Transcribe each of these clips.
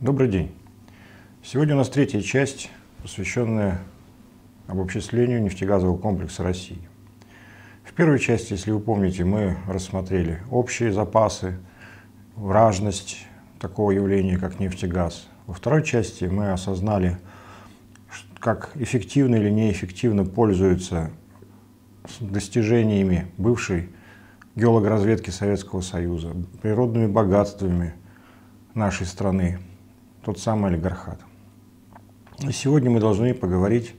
Добрый день. Сегодня у нас третья часть, посвященная обобществлению нефтегазового комплекса России. В первой части, если вы помните, мы рассмотрели общие запасы, вражность такого явления, как нефтегаз. Во второй части мы осознали, как эффективно или неэффективно пользуются достижениями бывшей геологоразведки Советского Союза, природными богатствами нашей страны, тот самый олигархат. сегодня мы должны поговорить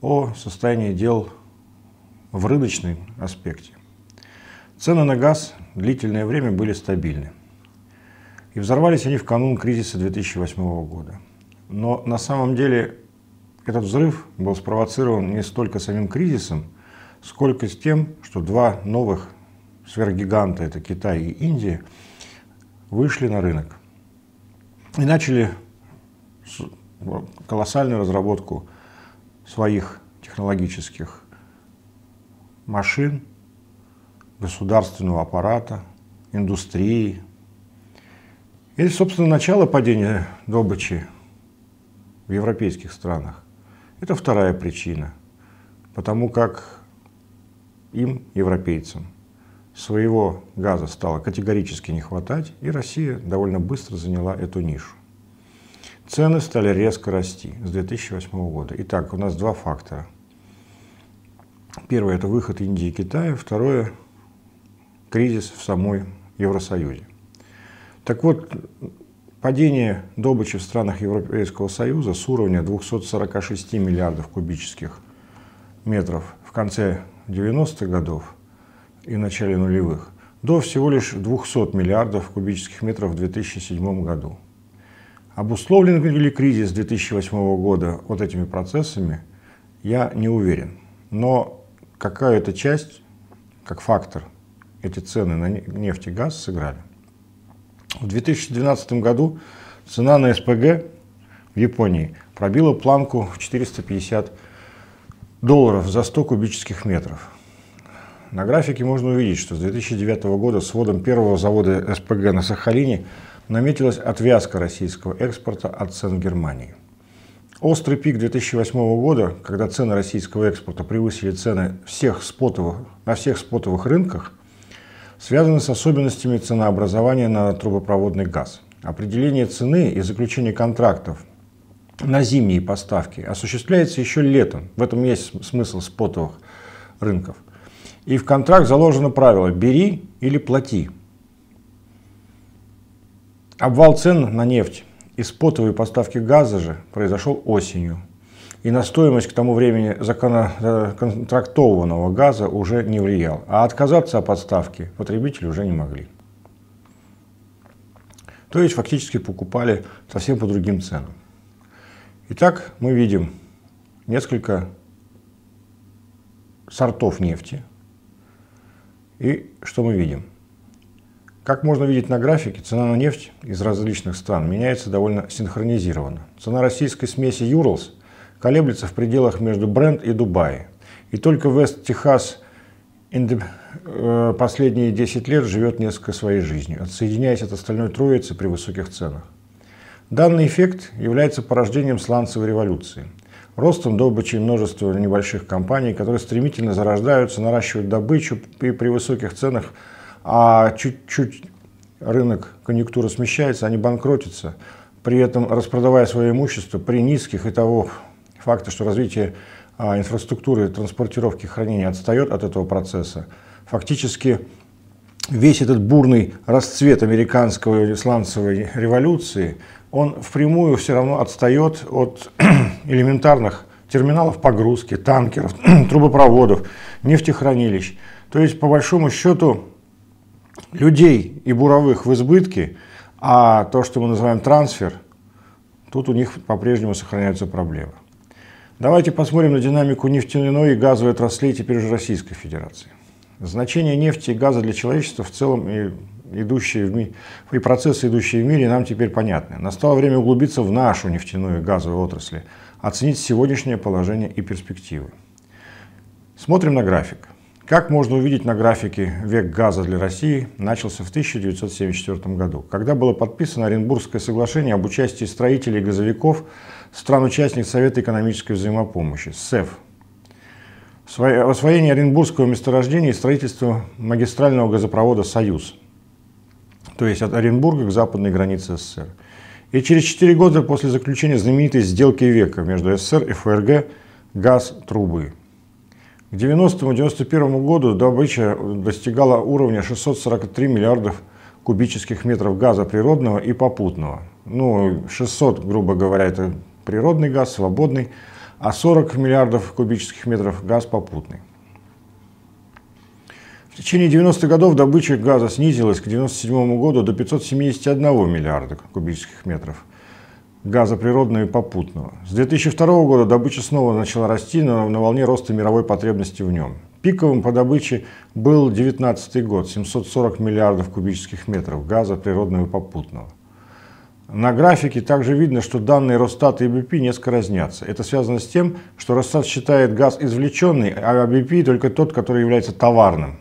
о состоянии дел в рыночном аспекте. Цены на газ длительное время были стабильны. И взорвались они в канун кризиса 2008 года. Но на самом деле этот взрыв был спровоцирован не столько самим кризисом, сколько с тем, что два новых сверхгиганта, это Китай и Индия, вышли на рынок. И начали колоссальную разработку своих технологических машин, государственного аппарата, индустрии. И, собственно, начало падения добычи в европейских странах. Это вторая причина, потому как им, европейцам, своего газа стало категорически не хватать, и Россия довольно быстро заняла эту нишу. Цены стали резко расти с 2008 года. Итак, у нас два фактора. Первое – это выход Индии и Китая. Второе – кризис в самой Евросоюзе. Так вот, падение добычи в странах Европейского Союза с уровня 246 миллиардов кубических метров в конце 90-х годов – и начале нулевых до всего лишь 200 миллиардов кубических метров в 2007 году. Обусловлен ли кризис 2008 года вот этими процессами, я не уверен. Но какая-то часть, как фактор, эти цены на нефть и газ сыграли. В 2012 году цена на СПГ в Японии пробила планку в 450 долларов за 100 кубических метров. На графике можно увидеть, что с 2009 года с вводом первого завода СПГ на Сахалине наметилась отвязка российского экспорта от цен Германии. Острый пик 2008 года, когда цены российского экспорта превысили цены всех спотовых, на всех спотовых рынках, связаны с особенностями ценообразования на трубопроводный газ. Определение цены и заключение контрактов на зимние поставки осуществляется еще летом. В этом есть смысл спотовых рынков – и в контракт заложено правило «бери или плати». Обвал цен на нефть и спотовые поставки газа же произошел осенью. И на стоимость к тому времени законтрактованного газа уже не влиял. А отказаться от подставки потребители уже не могли. То есть фактически покупали совсем по другим ценам. Итак, мы видим несколько сортов нефти, и что мы видим? Как можно видеть на графике, цена на нефть из различных стран меняется довольно синхронизированно. Цена российской смеси Urals колеблется в пределах между Brent и Дубай. И только Вест Техас э, последние 10 лет живет несколько своей жизнью, отсоединяясь от остальной троицы при высоких ценах. Данный эффект является порождением сланцевой революции – ростом добычи и множества небольших компаний, которые стремительно зарождаются, наращивают добычу и при высоких ценах, а чуть-чуть рынок, конъюнктура смещается, они банкротятся, при этом распродавая свое имущество при низких и того факта, что развитие а, инфраструктуры транспортировки хранения отстает от этого процесса, фактически весь этот бурный расцвет американского исландцевой революции – он впрямую все равно отстает от элементарных терминалов погрузки, танкеров, трубопроводов, нефтехранилищ. То есть, по большому счету, людей и буровых в избытке, а то, что мы называем трансфер, тут у них по-прежнему сохраняются проблемы. Давайте посмотрим на динамику нефтяной и газовой отраслей теперь уже Российской Федерации. Значение нефти и газа для человечества в целом и идущие в ми... и процессы, идущие в мире, нам теперь понятны. Настало время углубиться в нашу нефтяную и газовую отрасли, оценить сегодняшнее положение и перспективы. Смотрим на график. Как можно увидеть на графике, век газа для России начался в 1974 году, когда было подписано Оренбургское соглашение об участии строителей газовиков стран-участниц Совета экономической взаимопомощи, СЭФ, Освоение Оренбургского месторождения и строительство магистрального газопровода «Союз» то есть от Оренбурга к западной границе СССР. И через 4 года после заключения знаменитой сделки века между СССР и ФРГ газ трубы. К 90-91 году добыча достигала уровня 643 миллиардов кубических метров газа природного и попутного. Ну, 600, грубо говоря, это природный газ, свободный, а 40 миллиардов кубических метров газ попутный течение 90-х годов добыча газа снизилась к 1997 году до 571 миллиарда кубических метров газа природного и попутного. С 2002 года добыча снова начала расти на, на волне роста мировой потребности в нем. Пиковым по добыче был 2019 год – 740 миллиардов кубических метров газа природного и попутного. На графике также видно, что данные Росстата и БП несколько разнятся. Это связано с тем, что Росстат считает газ извлеченный, а БП только тот, который является товарным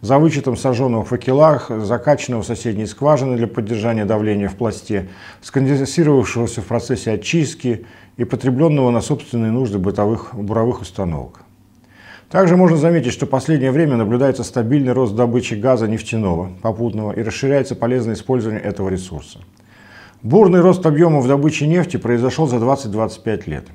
за вычетом сожженного факелах, закачанного в соседней скважины для поддержания давления в пласте, сконденсировавшегося в процессе очистки и потребленного на собственные нужды бытовых буровых установок. Также можно заметить, что в последнее время наблюдается стабильный рост добычи газа нефтяного, попутного и расширяется полезное использование этого ресурса. Бурный рост объемов добычи нефти произошел за 20-25 лет,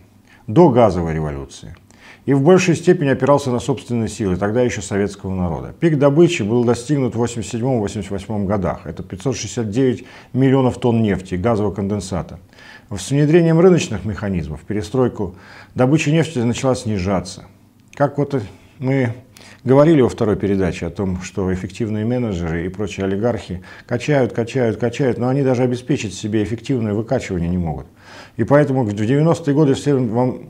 до газовой революции – и в большей степени опирался на собственные силы, тогда еще советского народа. Пик добычи был достигнут в 1987-1988 годах. Это 569 миллионов тонн нефти, газового конденсата. С внедрением рыночных механизмов перестройку добыча нефти начала снижаться. Как вот мы говорили во второй передаче о том, что эффективные менеджеры и прочие олигархи качают, качают, качают, но они даже обеспечить себе эффективное выкачивание не могут. И поэтому в 90-е годы все вам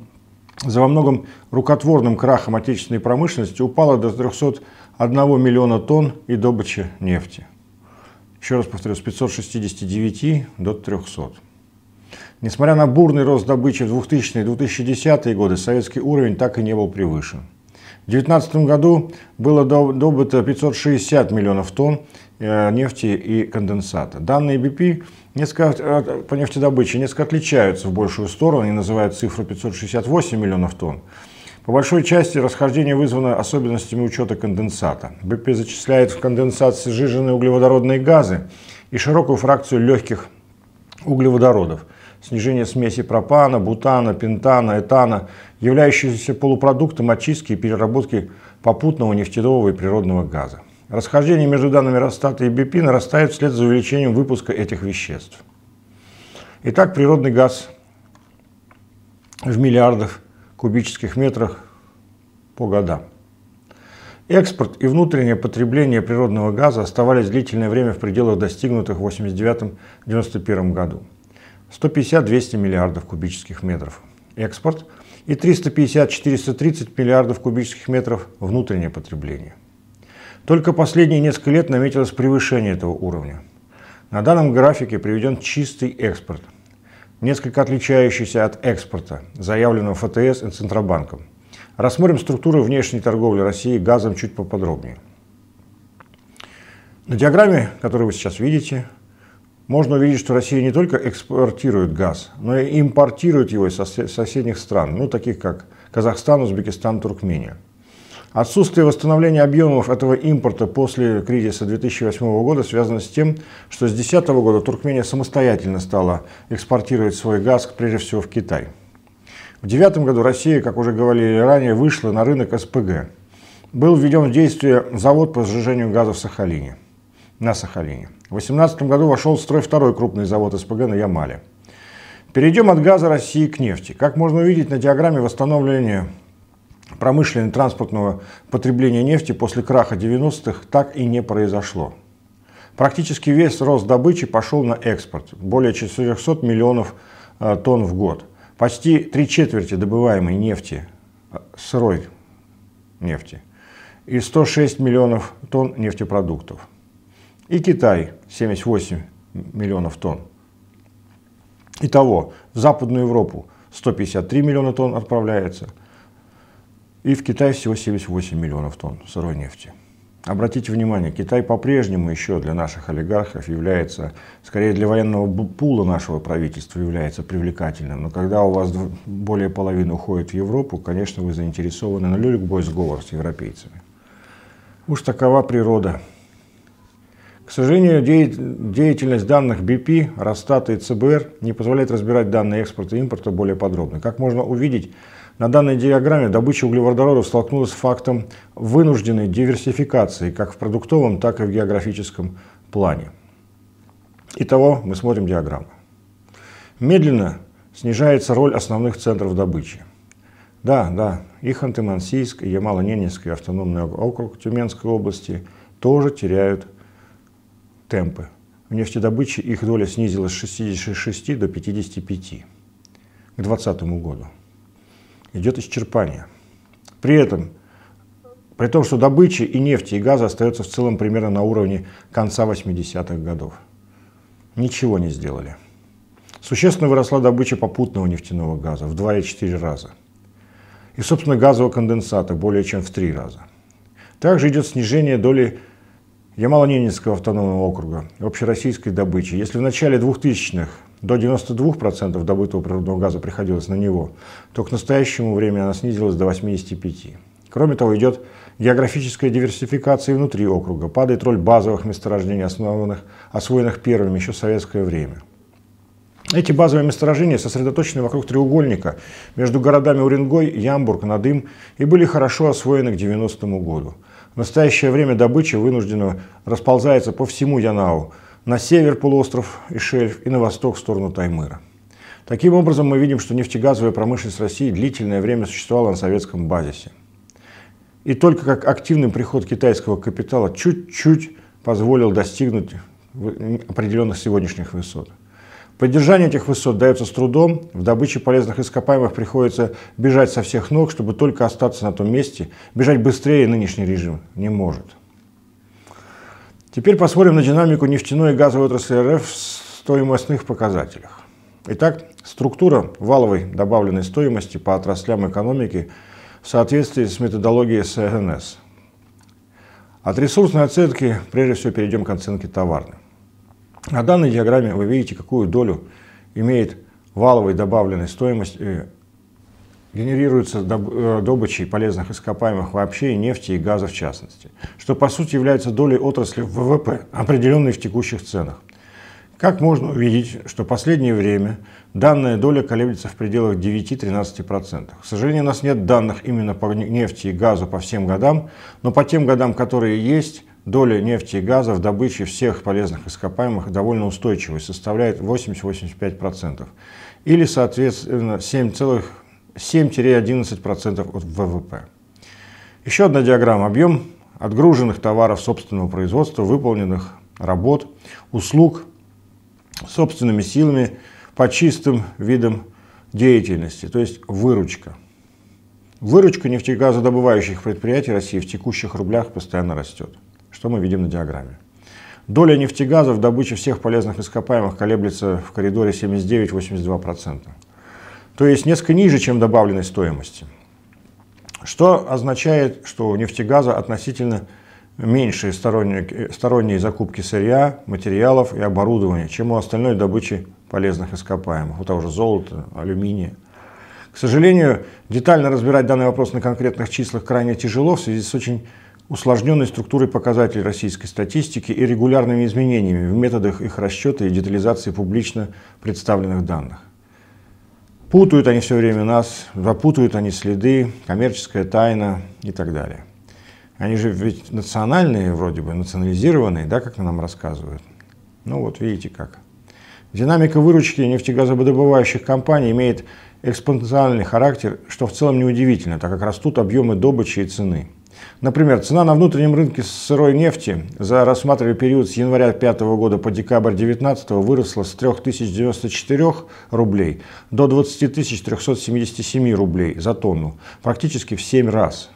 за во многом рукотворным крахом отечественной промышленности упала до 301 миллиона тонн и добыча нефти. Еще раз повторю, с 569 до 300. Несмотря на бурный рост добычи в 2000-е и 2010-е годы, советский уровень так и не был превышен. В 2019 году было добыто 560 миллионов тонн Э, нефти и конденсата. Данные BP несколько, э, по нефтедобыче несколько отличаются в большую сторону, они называют цифру 568 миллионов тонн. По большой части расхождение вызвано особенностями учета конденсата. БП зачисляет в конденсат сжиженные углеводородные газы и широкую фракцию легких углеводородов. Снижение смеси пропана, бутана, пентана, этана, являющиеся полупродуктом очистки и переработки попутного нефтяного и природного газа. Расхождение между данными Росстата и БП нарастает вслед за увеличением выпуска этих веществ. Итак, природный газ в миллиардах кубических метрах по годам. Экспорт и внутреннее потребление природного газа оставались длительное время в пределах достигнутых в 1989-1991 году. 150-200 миллиардов кубических метров экспорт и 350-430 миллиардов кубических метров внутреннее потребление. Только последние несколько лет наметилось превышение этого уровня. На данном графике приведен чистый экспорт, несколько отличающийся от экспорта, заявленного ФТС и Центробанком. Рассмотрим структуру внешней торговли России газом чуть поподробнее. На диаграмме, которую вы сейчас видите, можно увидеть, что Россия не только экспортирует газ, но и импортирует его из соседних стран, ну таких как Казахстан, Узбекистан, Туркмения. Отсутствие восстановления объемов этого импорта после кризиса 2008 года связано с тем, что с 2010 года Туркмения самостоятельно стала экспортировать свой газ, прежде всего, в Китай. В 2009 году Россия, как уже говорили ранее, вышла на рынок СПГ. Был введен в действие завод по сжижению газа в Сахалине, на Сахалине. В 2018 году вошел в строй второй крупный завод СПГ на Ямале. Перейдем от газа России к нефти. Как можно увидеть на диаграмме восстановления промышленного транспортного потребления нефти после краха 90-х так и не произошло. Практически весь рост добычи пошел на экспорт, более 400 миллионов э, тонн в год. Почти три четверти добываемой нефти, э, сырой нефти, и 106 миллионов тонн нефтепродуктов. И Китай 78 миллионов тонн. Итого в Западную Европу 153 миллиона тонн отправляется – и в Китае всего 78 миллионов тонн сырой нефти. Обратите внимание, Китай по-прежнему еще для наших олигархов является, скорее для военного пула нашего правительства является привлекательным. Но когда у вас более половины уходит в Европу, конечно, вы заинтересованы на любой сговор с европейцами. Уж такова природа. К сожалению, деятельность данных BP, Росстата и ЦБР не позволяет разбирать данные экспорта и импорта более подробно. Как можно увидеть, на данной диаграмме добыча углеводородов столкнулась с фактом вынужденной диверсификации как в продуктовом, так и в географическом плане. Итого мы смотрим диаграмму. Медленно снижается роль основных центров добычи. Да, да, иханты мансийск и Ямало-Ненецкий автономный округ Тюменской области тоже теряют темпы. В нефтедобыче их доля снизилась с 66 до 55 к 2020 году идет исчерпание. При этом, при том, что добыча и нефти, и газа остается в целом примерно на уровне конца 80-х годов. Ничего не сделали. Существенно выросла добыча попутного нефтяного газа в 2,4 раза. И, собственно, газового конденсата более чем в 3 раза. Также идет снижение доли Ямало-Ненецкого автономного округа, общероссийской добычи. Если в начале 2000-х до 92% добытого природного газа приходилось на него, то к настоящему времени она снизилась до 85%. Кроме того, идет географическая диверсификация внутри округа, падает роль базовых месторождений, основанных, освоенных первыми еще в советское время. Эти базовые месторождения сосредоточены вокруг треугольника между городами Уренгой, Ямбург, Надым и были хорошо освоены к 90 му году. В настоящее время добыча вынуждена расползается по всему Янау, на север полуостров и шельф и на восток в сторону Таймыра. Таким образом, мы видим, что нефтегазовая промышленность России длительное время существовала на советском базисе. И только как активный приход китайского капитала чуть-чуть позволил достигнуть определенных сегодняшних высот. Поддержание этих высот дается с трудом, в добыче полезных ископаемых приходится бежать со всех ног, чтобы только остаться на том месте, бежать быстрее нынешний режим не может. Теперь посмотрим на динамику нефтяной и газовой отрасли РФ в стоимостных показателях. Итак, структура валовой добавленной стоимости по отраслям экономики в соответствии с методологией СНС. От ресурсной оценки прежде всего перейдем к оценке товарной. На данной диаграмме вы видите, какую долю имеет валовой добавленной стоимости э, генерируется добычей э, полезных ископаемых вообще и нефти и газа в частности, что по сути является долей отрасли в ВВП, определенной в текущих ценах. Как можно увидеть, что в последнее время данная доля колеблется в пределах 9-13%. К сожалению, у нас нет данных именно по нефти и газу по всем годам, но по тем годам, которые есть, доля нефти и газа в добыче всех полезных ископаемых довольно устойчивая, составляет 80-85%, или, соответственно, 7, 7-11% от ВВП. Еще одна диаграмма. Объем отгруженных товаров собственного производства, выполненных работ, услуг собственными силами по чистым видам деятельности, то есть выручка. Выручка нефтегазодобывающих предприятий России в текущих рублях постоянно растет, что мы видим на диаграмме. Доля нефтегаза в добыче всех полезных ископаемых колеблется в коридоре 79-82% то есть несколько ниже, чем добавленной стоимости. Что означает, что у нефтегаза относительно меньшие сторонние, сторонние закупки сырья, материалов и оборудования, чем у остальной добычи полезных ископаемых, у того же золота, алюминия. К сожалению, детально разбирать данный вопрос на конкретных числах крайне тяжело в связи с очень усложненной структурой показателей российской статистики и регулярными изменениями в методах их расчета и детализации публично представленных данных. Путают они все время нас, запутают они следы, коммерческая тайна и так далее. Они же ведь национальные вроде бы, национализированные, да, как нам рассказывают. Ну вот видите как. Динамика выручки нефтегазодобывающих компаний имеет экспоненциальный характер, что в целом неудивительно, так как растут объемы добычи и цены. Например, цена на внутреннем рынке сырой нефти за рассматриваемый период с января 2005 года по декабрь 2019 выросла с 3094 рублей до 20377 рублей за тонну, практически в 7 раз.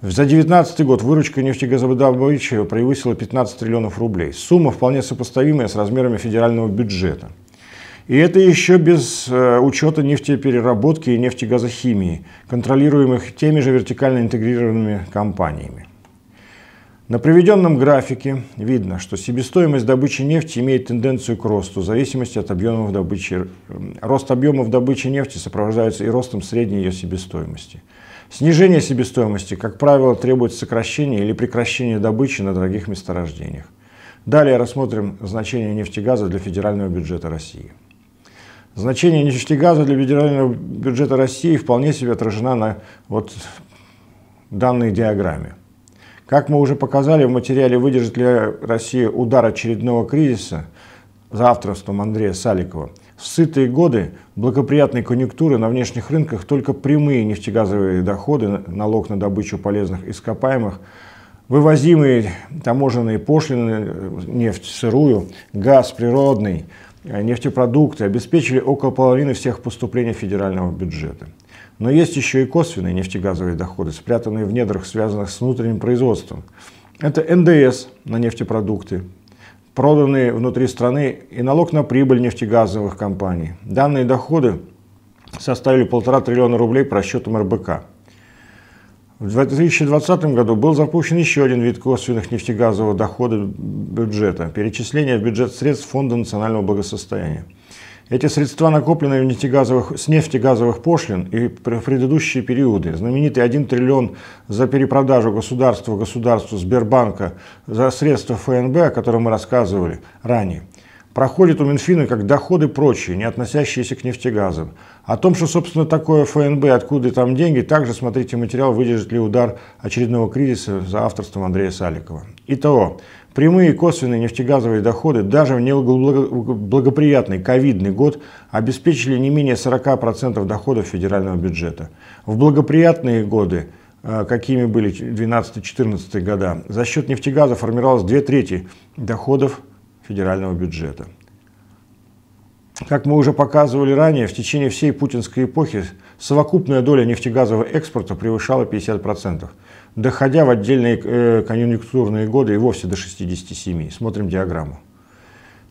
За 2019 год выручка нефтегазодобычи превысила 15 триллионов рублей. Сумма вполне сопоставимая с размерами федерального бюджета – и это еще без э, учета нефтепереработки и нефтегазохимии, контролируемых теми же вертикально интегрированными компаниями. На приведенном графике видно, что себестоимость добычи нефти имеет тенденцию к росту в зависимости от объемов добычи. Рост объемов добычи нефти сопровождается и ростом средней ее себестоимости. Снижение себестоимости, как правило, требует сокращения или прекращения добычи на дорогих месторождениях. Далее рассмотрим значение нефтегаза для федерального бюджета России. Значение нефтегаза для федерального бюджета России вполне себе отражено на вот данной диаграмме. Как мы уже показали в материале «Выдержит ли Россия удар очередного кризиса» за авторством Андрея Саликова, в сытые годы благоприятной конъюнктуры на внешних рынках только прямые нефтегазовые доходы, налог на добычу полезных ископаемых, вывозимые таможенные пошлины, нефть сырую, газ природный – Э, нефтепродукты обеспечили около половины всех поступлений федерального бюджета. Но есть еще и косвенные нефтегазовые доходы, спрятанные в недрах, связанных с внутренним производством. Это НДС на нефтепродукты, проданные внутри страны и налог на прибыль нефтегазовых компаний. Данные доходы составили полтора триллиона рублей по расчетам РБК – в 2020 году был запущен еще один вид косвенных нефтегазовых доходов бюджета – перечисление в бюджет средств Фонда национального благосостояния. Эти средства накоплены в нефтегазовых, с нефтегазовых пошлин и в предыдущие периоды. Знаменитый 1 триллион за перепродажу государства государству Сбербанка за средства ФНБ, о котором мы рассказывали ранее – проходит у Минфина как доходы прочие, не относящиеся к нефтегазам. О том, что, собственно, такое ФНБ, откуда там деньги, также смотрите материал «Выдержит ли удар очередного кризиса» за авторством Андрея Саликова. Итого, прямые и косвенные нефтегазовые доходы даже в неблагоприятный ковидный год обеспечили не менее 40% доходов федерального бюджета. В благоприятные годы э, какими были 12-14 года, за счет нефтегаза формировалось две трети доходов федерального бюджета. Как мы уже показывали ранее, в течение всей путинской эпохи совокупная доля нефтегазового экспорта превышала 50%, доходя в отдельные э, конъюнктурные годы и вовсе до 67%. Смотрим диаграмму.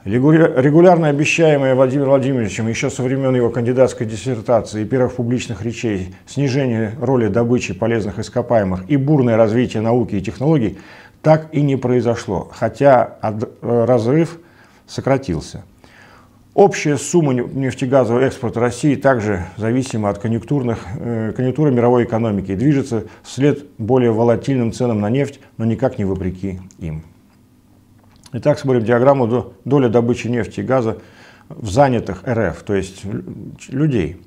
Регулярно обещаемое Владимиром Владимировичем еще со времен его кандидатской диссертации и первых публичных речей снижение роли добычи полезных ископаемых и бурное развитие науки и технологий – так и не произошло, хотя э, разрыв сократился. Общая сумма нефтегазового экспорта России также зависима от конъюнктурных, э, конъюнктуры мировой экономики и движется вслед более волатильным ценам на нефть, но никак не вопреки им. Итак, смотрим диаграмму доля добычи нефти и газа в занятых РФ, то есть людей.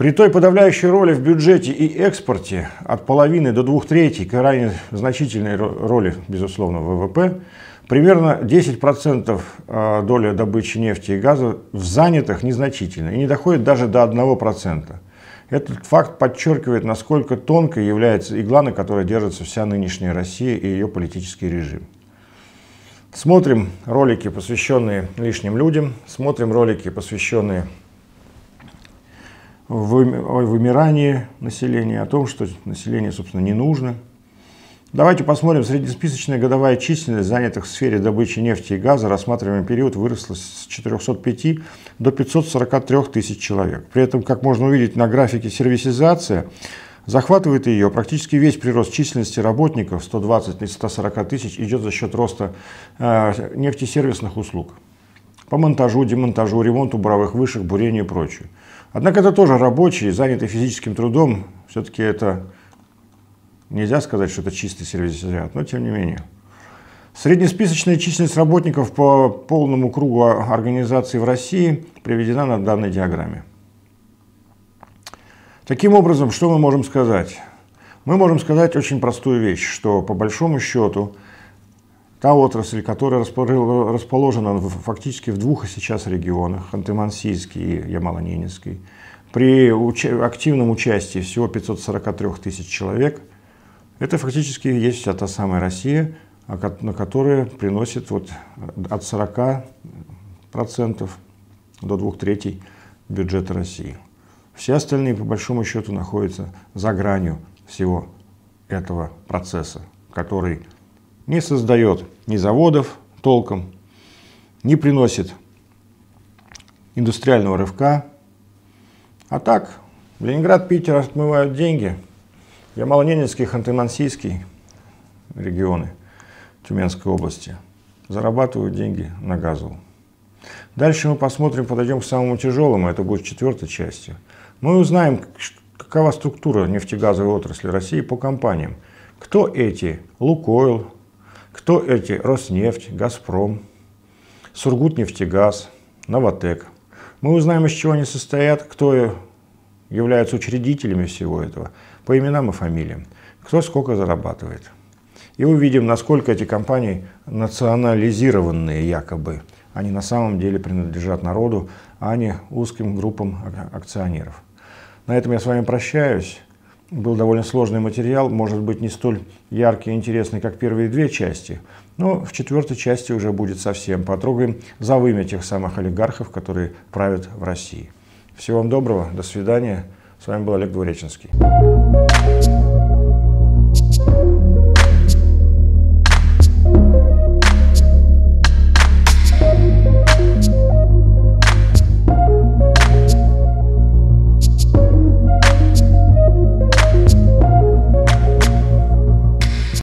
При той подавляющей роли в бюджете и экспорте от половины до двух третей крайне значительной роли, безусловно, ВВП, примерно 10% а, доля добычи нефти и газа в занятых незначительно и не доходит даже до 1%. Этот факт подчеркивает, насколько тонкой является игла, на которой держится вся нынешняя Россия и ее политический режим. Смотрим ролики, посвященные лишним людям, смотрим ролики, посвященные о вымирании населения, о том, что население, собственно, не нужно. Давайте посмотрим среднесписочная годовая численность занятых в сфере добычи нефти и газа. Рассматриваемый период выросла с 405 до 543 тысяч человек. При этом, как можно увидеть на графике сервисизация, захватывает ее практически весь прирост численности работников 120 140 тысяч идет за счет роста э, нефтесервисных услуг по монтажу, демонтажу, ремонту буровых вышек, бурению и прочее. Однако это тоже рабочие, занятые физическим трудом. Все-таки это нельзя сказать, что это чистый сервисориант, но тем не менее. Среднесписочная численность работников по полному кругу организации в России приведена на данной диаграмме. Таким образом, что мы можем сказать? Мы можем сказать очень простую вещь, что по большому счету Та отрасль, которая расположена фактически в двух сейчас регионах, Ханты-Мансийский и Ямало-Ненецкий, при уч активном участии всего 543 тысяч человек, это фактически есть вся та самая Россия, на которую приносит вот от 40% процентов до двух третей бюджета России. Все остальные, по большому счету, находятся за гранью всего этого процесса, который не создает ни заводов толком, не приносит индустриального рывка. А так, Ленинград, Питер отмывают деньги. Ямало-Ненецкий, Ханты-Мансийский регионы Тюменской области зарабатывают деньги на газу. Дальше мы посмотрим, подойдем к самому тяжелому, это будет четвертой частью. Мы узнаем, какова структура нефтегазовой отрасли России по компаниям. Кто эти? Лукойл, кто эти? Роснефть, Газпром, Сургутнефтегаз, Новотек. Мы узнаем, из чего они состоят, кто является учредителями всего этого, по именам и фамилиям, кто сколько зарабатывает. И увидим, насколько эти компании национализированные якобы. Они на самом деле принадлежат народу, а не узким группам а, акционеров. На этом я с вами прощаюсь был довольно сложный материал, может быть, не столь яркий и интересный, как первые две части, но в четвертой части уже будет совсем. Потрогаем за вымя тех самых олигархов, которые правят в России. Всего вам доброго, до свидания. С вами был Олег Двуреченский.